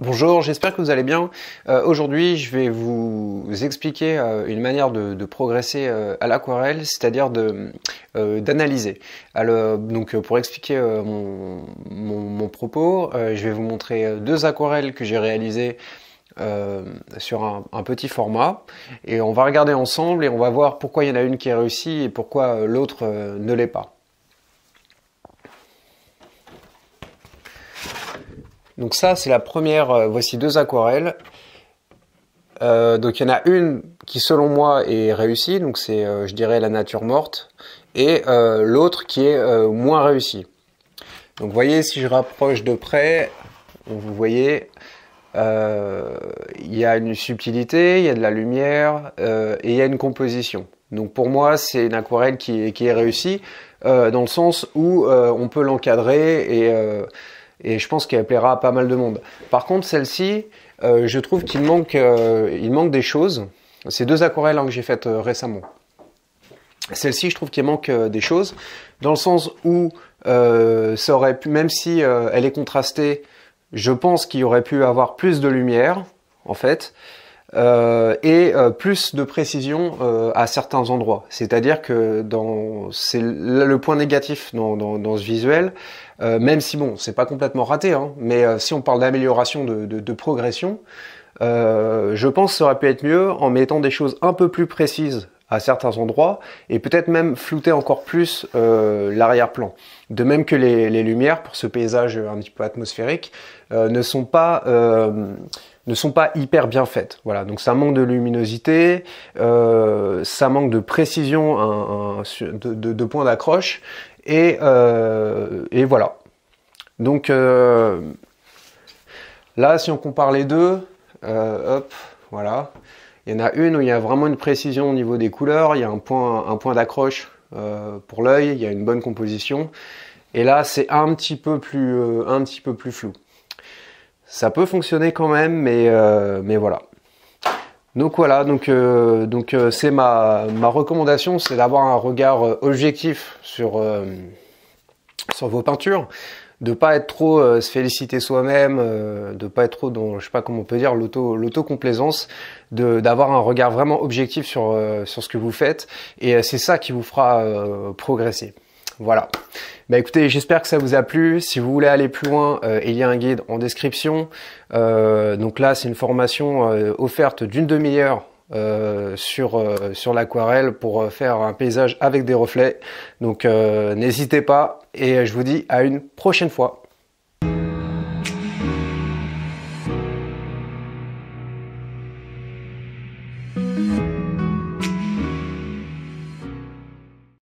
Bonjour, j'espère que vous allez bien. Euh, aujourd'hui, je vais vous expliquer euh, une manière de, progresser euh, à l'aquarelle, c'est-à-dire d'analyser. donc, pour expliquer mon, propos, je vais vous montrer deux aquarelles que j'ai réalisées sur un, petit format et on va regarder ensemble et on va voir pourquoi il y en a une qui est réussie et pourquoi l'autre ne l'est pas. Donc ça, c'est la première. Euh, voici deux aquarelles. Euh, donc il y en a une qui selon moi est réussie, donc c'est euh, je dirais la nature morte, et l'autre qui est moins réussie. Donc vous voyez si je rapproche de près, vous voyez il y a une subtilité, il y a de la lumière et il y a une composition. Donc pour moi c'est une aquarelle qui est, qui est réussie dans le sens où on peut l'encadrer et et je pense qu'elle plaira à pas mal de monde. Par contre, celle-ci, euh, je trouve qu'il manque, euh, il manque des choses. C'est deux aquarelles hein, que j'ai faites euh, récemment. Celle-ci, je trouve qu'il manque des choses, dans le sens où ça aurait pu, même si elle est contrastée, je pense qu'il aurait pu avoir plus de lumière, en fait. Euh, et euh, plus de précision euh, à certains endroits. C'est-à-dire que dans c'est le point négatif dans, dans, dans ce visuel, même si bon, c'est pas complètement raté, hein, mais si on parle d'amélioration de, de, de, progression, je pense que ça aurait pu être mieux en mettant des choses un peu plus précises certains endroits et peut-être même flouter encore plus euh, l'arrière-plan. De même que les, lumières pour ce paysage un petit peu atmosphérique euh, ne sont pas euh, ne sont pas hyper bien faites. Voilà, donc ça manque de luminosité, ça manque de précision, un, de, points d'accroche et, et voilà. Donc là, si on compare les deux, hop, voilà. Il y en a une où il y a vraiment une précision au niveau des couleurs, il y a un point, d'accroche euh, pour l'œil, il y a une bonne composition. Et là, c'est un petit peu plus, euh, flou. Ça peut fonctionner quand même, mais, euh, voilà. Donc voilà, donc c'est ma, recommandation, c'est d'avoir un regard objectif sur vos peintures de pas être trop euh, se féliciter soi-même, de euh, de pas être trop dans, je sais pas comment on peut dire, l'auto, l'autocomplaisance, de, d'avoir un regard vraiment objectif sur, euh, sur ce que vous faites, et c'est ça qui vous fera progresser. Voilà. Bah écoutez, j'espère que ça vous a plu. Si vous voulez aller plus loin, il y a un guide en description. Euh, donc là, c'est une formation offerte d'une demi-heure euh, sur, euh, sur l'aquarelle pour euh, faire un paysage avec des reflets. Donc n'hésitez pas et je vous dis à une prochaine fois.